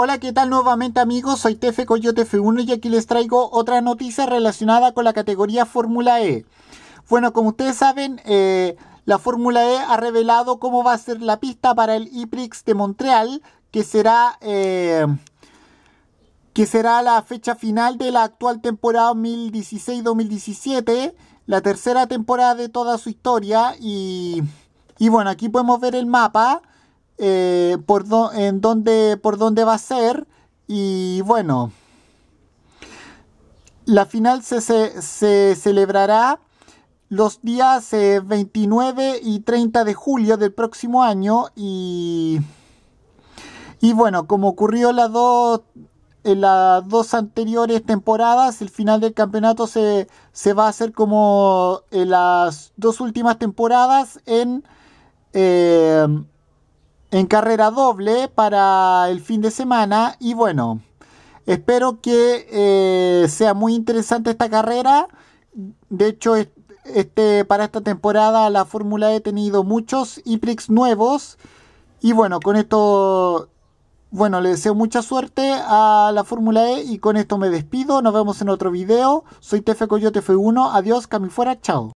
Hola, ¿qué tal nuevamente amigos? Soy Tefe Coyote F1 y aquí les traigo otra noticia relacionada con la categoría Fórmula E. Bueno, como ustedes saben, eh, la Fórmula E ha revelado cómo va a ser la pista para el IPRIX de Montreal, que será, eh, que será la fecha final de la actual temporada 2016-2017, la tercera temporada de toda su historia. Y, y bueno, aquí podemos ver el mapa. Eh, por en dónde, por dónde va a ser. Y bueno, la final se, se, celebrará los días 29 eh, y 30 de julio del próximo año. Y, y bueno, como ocurrió dos en las dos anteriores temporadas, el final del campeonato se, se, va a hacer como en las dos últimas temporadas en, eh, en carrera doble para el fin de semana y bueno, espero que eh, sea muy interesante esta carrera. De hecho, este, para esta temporada la Fórmula e he tenido muchos IPRIX nuevos y bueno, con esto, bueno, le deseo mucha suerte a la Fórmula E y con esto me despido. Nos vemos en otro video. Soy Tefe Coyote F1. Adiós, Cami fuera, chao.